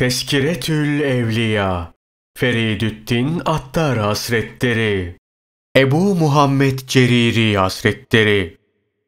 Teskiretül Evliya Feridüddin Attar Hazretleri Ebu Muhammed Ceriri Hazretleri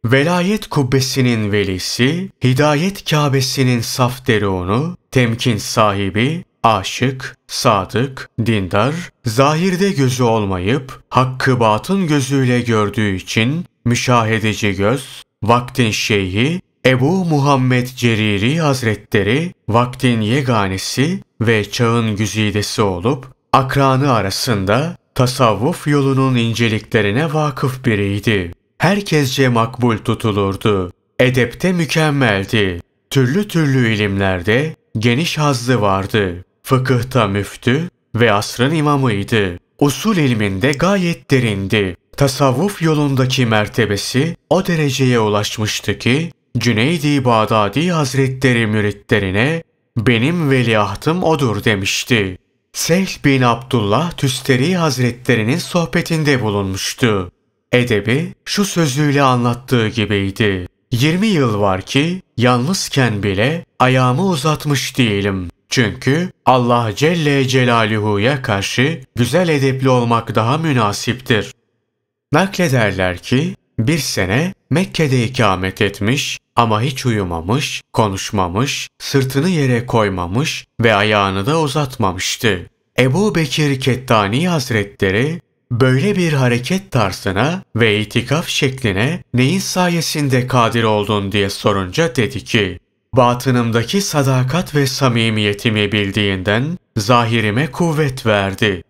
Velayet Kubbesi'nin velisi, Hidayet Kâbesi'nin saf derunu, temkin sahibi, aşık, sadık, dindar, zahirde gözü olmayıp, hakkı batın gözüyle gördüğü için, müşahedeci göz, vaktin şeyhi, Ebu Muhammed Ceriri Hazretleri vaktin yeganesi ve çağın güzidesi olup akranı arasında tasavvuf yolunun inceliklerine vakıf biriydi. Herkesce makbul tutulurdu. Edepte mükemmeldi. Türlü türlü ilimlerde geniş hazzı vardı. Fıkıhta müftü ve asrın imamıydı. Usul ilminde gayet derindi. Tasavvuf yolundaki mertebesi o dereceye ulaşmıştı ki Cüneydi Bağdadi Hazretleri müritlerine benim veliahtım odur demişti. Sehl bin Abdullah Tüsteri Hazretlerinin sohbetinde bulunmuştu. Edebi şu sözüyle anlattığı gibiydi. 20 yıl var ki yalnızken bile ayağımı uzatmış değilim. Çünkü Allah Celle Celaluhu'ya karşı güzel edepli olmak daha münasiptir. Naklederler ki bir sene Mekke'de ikamet etmiş, ama hiç uyumamış, konuşmamış, sırtını yere koymamış ve ayağını da uzatmamıştı. Ebu Bekir Kettani Hazretleri böyle bir hareket tarzına ve itikaf şekline neyin sayesinde kadir oldun diye sorunca dedi ki, batınımdaki sadakat ve samimiyetimi bildiğinden zahirime kuvvet verdi.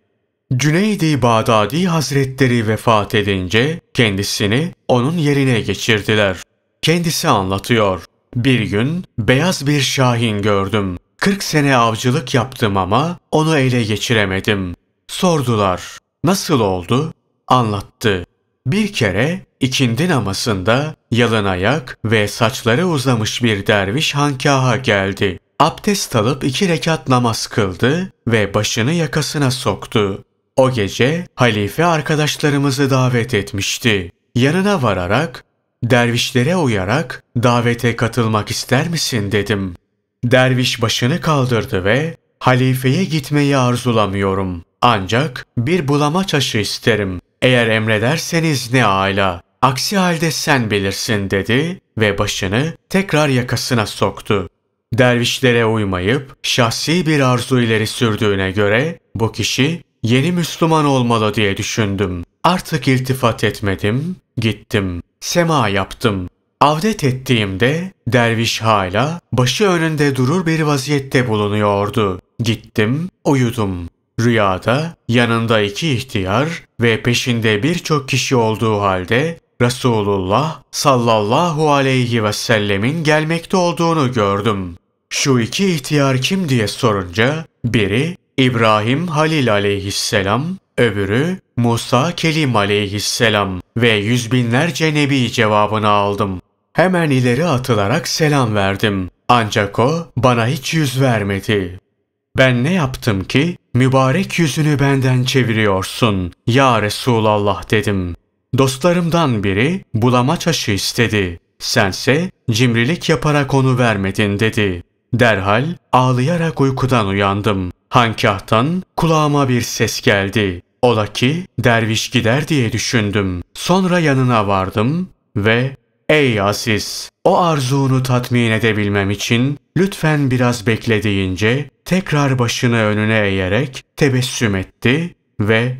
Cüneydi Bağdadi Hazretleri vefat edince kendisini onun yerine geçirdiler. Kendisi anlatıyor. Bir gün beyaz bir şahin gördüm. 40 sene avcılık yaptım ama onu ele geçiremedim. Sordular. Nasıl oldu? Anlattı. Bir kere ikindi namazında yalın ayak ve saçları uzamış bir derviş hankaha geldi. Abdest alıp iki rekat namaz kıldı ve başını yakasına soktu. O gece halife arkadaşlarımızı davet etmişti. Yanına vararak dervişlere uyarak davete katılmak ister misin dedim. Derviş başını kaldırdı ve halifeye gitmeyi arzulamıyorum. Ancak bir bulama aşı isterim. Eğer emrederseniz ne âlâ. Aksi halde sen bilirsin dedi ve başını tekrar yakasına soktu. Dervişlere uymayıp şahsi bir arzu ileri sürdüğüne göre bu kişi yeni Müslüman olmalı diye düşündüm. Artık iltifat etmedim, gittim sema yaptım. Avdet ettiğimde derviş hala başı önünde durur bir vaziyette bulunuyordu. Gittim, uyudum. Rüyada yanında iki ihtiyar ve peşinde birçok kişi olduğu halde Resulullah sallallahu aleyhi ve sellemin gelmekte olduğunu gördüm. Şu iki ihtiyar kim diye sorunca biri İbrahim Halil aleyhisselam, Öbürü Musa Kelim aleyhisselam ve yüz binlerce nebi cevabını aldım. Hemen ileri atılarak selam verdim. Ancak o bana hiç yüz vermedi. Ben ne yaptım ki mübarek yüzünü benden çeviriyorsun ya Resulallah dedim. Dostlarımdan biri bulamaç aşı istedi. Sense cimrilik yaparak onu vermedin dedi. Derhal ağlayarak uykudan uyandım. Hankahtan kulağıma bir ses geldi. Ola ki derviş gider diye düşündüm. Sonra yanına vardım ve ''Ey Aziz, o arzunu tatmin edebilmem için lütfen biraz bekle.'' deyince tekrar başını önüne eğerek tebessüm etti ve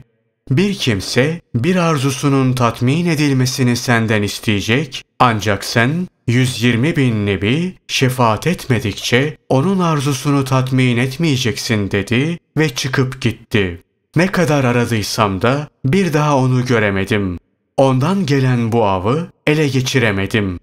''Bir kimse bir arzusunun tatmin edilmesini senden isteyecek ancak sen 120 bin nebi şefaat etmedikçe onun arzusunu tatmin etmeyeceksin.'' dedi ve çıkıp gitti.'' Ne kadar aradıysam da bir daha onu göremedim. Ondan gelen bu avı ele geçiremedim.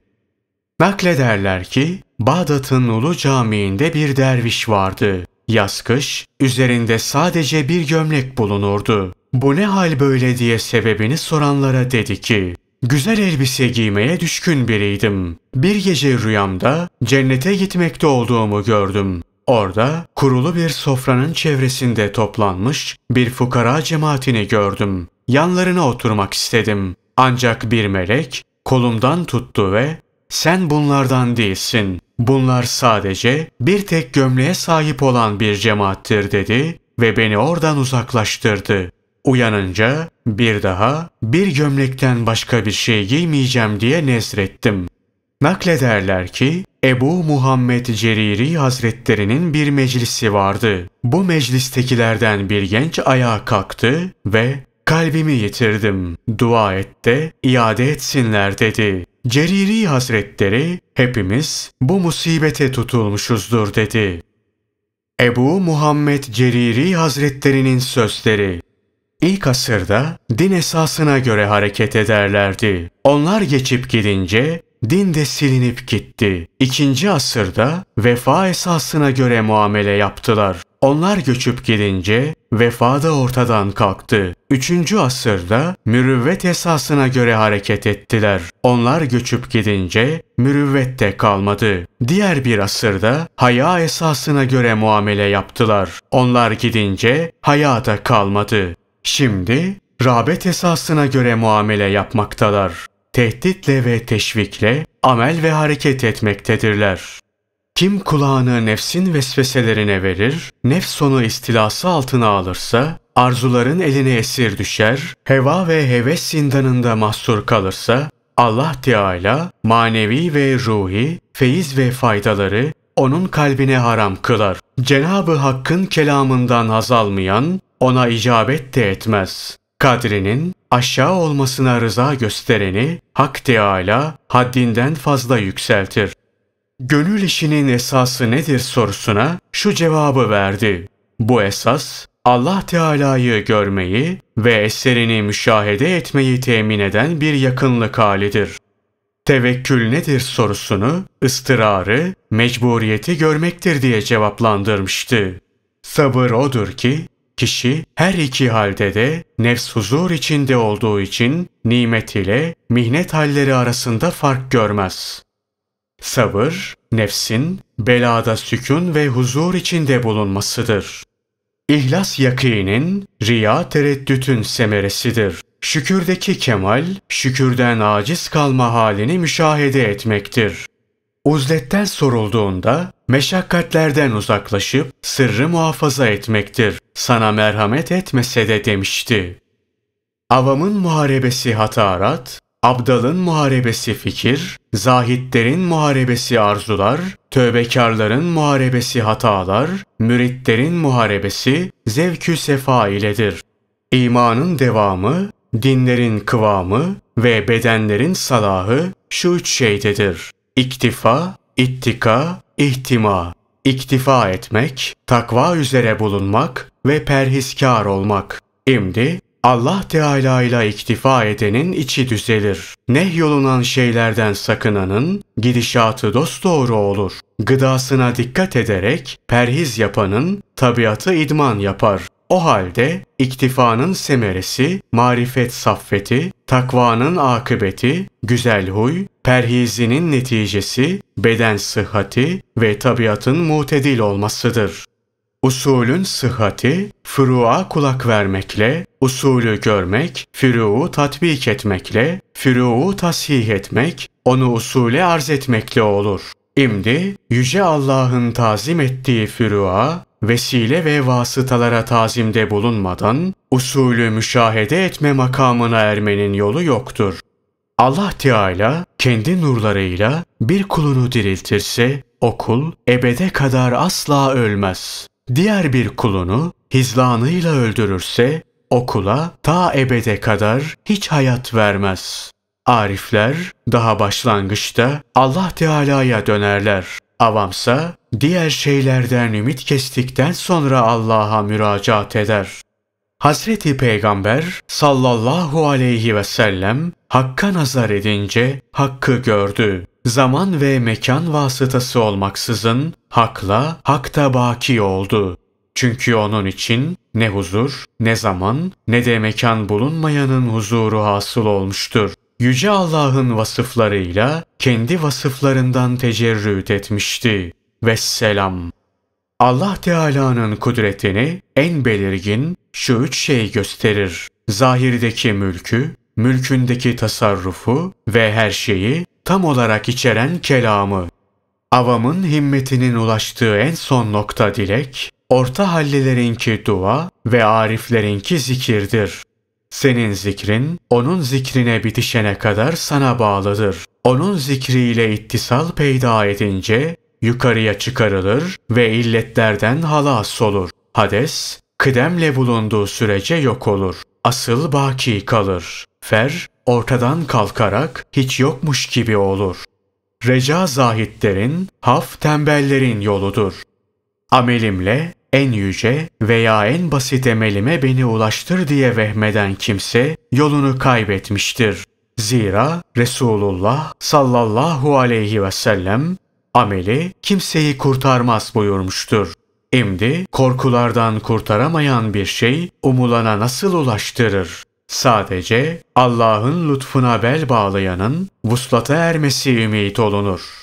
Naklederler ki Bağdat'ın Ulu Camii'nde bir derviş vardı. Yaz-kış üzerinde sadece bir gömlek bulunurdu. Bu ne hal böyle diye sebebini soranlara dedi ki, Güzel elbise giymeye düşkün biriydim. Bir gece rüyamda cennete gitmekte olduğumu gördüm. Orada kurulu bir sofranın çevresinde toplanmış bir fukara cemaatini gördüm. Yanlarına oturmak istedim. Ancak bir melek kolumdan tuttu ve sen bunlardan değilsin. Bunlar sadece bir tek gömleğe sahip olan bir cemaattir dedi ve beni oradan uzaklaştırdı. Uyanınca bir daha bir gömlekten başka bir şey giymeyeceğim diye nezrettim. Naklederler ki Ebu Muhammed Ceriri Hazretlerinin bir meclisi vardı. Bu meclistekilerden bir genç ayağa kalktı ve kalbimi yitirdim, dua et de iade etsinler dedi. Ceriri Hazretleri hepimiz bu musibete tutulmuşuzdur dedi. Ebu Muhammed Ceriri Hazretlerinin sözleri İlk asırda din esasına göre hareket ederlerdi. Onlar geçip gidince din de silinip gitti. İkinci asırda vefa esasına göre muamele yaptılar. Onlar göçüp gidince vefa da ortadan kalktı. Üçüncü asırda mürüvvet esasına göre hareket ettiler. Onlar göçüp gidince mürüvvet de kalmadı. Diğer bir asırda haya esasına göre muamele yaptılar. Onlar gidince haya da kalmadı. Şimdi rağbet esasına göre muamele yapmaktalar tehditle ve teşvikle amel ve hareket etmektedirler. Kim kulağını nefsin vesveselerine verir, nefs onu istilası altına alırsa, arzuların eline esir düşer, heva ve heves zindanında mahsur kalırsa, Allah Teala manevi ve ruhi, feyiz ve faydaları onun kalbine haram kılar. Cenabı Hakk'ın kelamından haz ona icabet de etmez. Kadrinin aşağı olmasına rıza göstereni Hak Teâlâ haddinden fazla yükseltir. Gönül işinin esası nedir sorusuna şu cevabı verdi. Bu esas Allah Teala'yı görmeyi ve eserini müşahede etmeyi temin eden bir yakınlık halidir. Tevekkül nedir sorusunu, ıstırarı, mecburiyeti görmektir diye cevaplandırmıştı. Sabır odur ki, Kişi her iki halde de nefs huzur içinde olduğu için nimet ile mihnet halleri arasında fark görmez. Sabır, nefsin belada sükun ve huzur içinde bulunmasıdır. İhlas yakinin, riya tereddütün semeresidir. Şükürdeki kemal, şükürden aciz kalma halini müşahede etmektir uzletten sorulduğunda meşakkatlerden uzaklaşıp sırrı muhafaza etmektir. Sana merhamet etmese de demişti. Avamın muharebesi hatarat, abdalın muharebesi fikir, zahitlerin muharebesi arzular, tövbekarların muharebesi hatalar, müritlerin muharebesi zevkü sefa iledir. İmanın devamı, dinlerin kıvamı ve bedenlerin salahı şu üç şeydedir. İktifa, ittika, ihtima. İktifa etmek, takva üzere bulunmak ve perhiskar olmak. Şimdi Allah Teala ile iktifa edenin içi düzelir. Nehyolunan şeylerden sakınanın gidişatı dosdoğru olur. Gıdasına dikkat ederek perhiz yapanın tabiatı idman yapar. O halde iktifanın semeresi, marifet saffeti, takvanın akıbeti, güzel huy, perhizinin neticesi, beden sıhhati ve tabiatın mutedil olmasıdır. Usulün sıhhati, fırua kulak vermekle, usulü görmek, füruu tatbik etmekle, füruu tasih etmek, onu usule arz etmekle olur. Şimdi Yüce Allah'ın tazim ettiği fürua, vesile ve vasıtalara tazimde bulunmadan usulü müşahede etme makamına ermenin yolu yoktur. Allah Teala kendi nurlarıyla bir kulunu diriltirse o kul ebede kadar asla ölmez. Diğer bir kulunu hizlanıyla öldürürse o kula ta ebede kadar hiç hayat vermez. Arifler daha başlangıçta Allah Teala'ya dönerler. Avamsa diğer şeylerden ümit kestikten sonra Allah'a müracaat eder. Hazreti Peygamber sallallahu aleyhi ve sellem hakka nazar edince hakkı gördü. Zaman ve mekan vasıtası olmaksızın hakla hakta baki oldu. Çünkü onun için ne huzur, ne zaman, ne de mekan bulunmayanın huzuru hasıl olmuştur. Yüce Allah'ın vasıflarıyla kendi vasıflarından tecerrüt etmişti. Vesselam. Allah Teala'nın kudretini en belirgin şu üç şey gösterir. Zahirdeki mülkü, mülkündeki tasarrufu ve her şeyi tam olarak içeren kelamı. Avamın himmetinin ulaştığı en son nokta dilek, orta hallilerinki dua ve ariflerinki zikirdir. Senin zikrin, onun zikrine bitişene kadar sana bağlıdır. Onun zikriyle ittisal peyda edince, yukarıya çıkarılır ve illetlerden halas olur. Hades, kıdemle bulunduğu sürece yok olur. Asıl baki kalır. Fer, ortadan kalkarak hiç yokmuş gibi olur. Reca zahitlerin, haf tembellerin yoludur. Amelimle en yüce veya en basit emelime beni ulaştır diye vehmeden kimse yolunu kaybetmiştir. Zira Resulullah sallallahu aleyhi ve sellem ameli kimseyi kurtarmaz buyurmuştur. Şimdi korkulardan kurtaramayan bir şey umulana nasıl ulaştırır? Sadece Allah'ın lütfuna bel bağlayanın vuslata ermesi ümit olunur.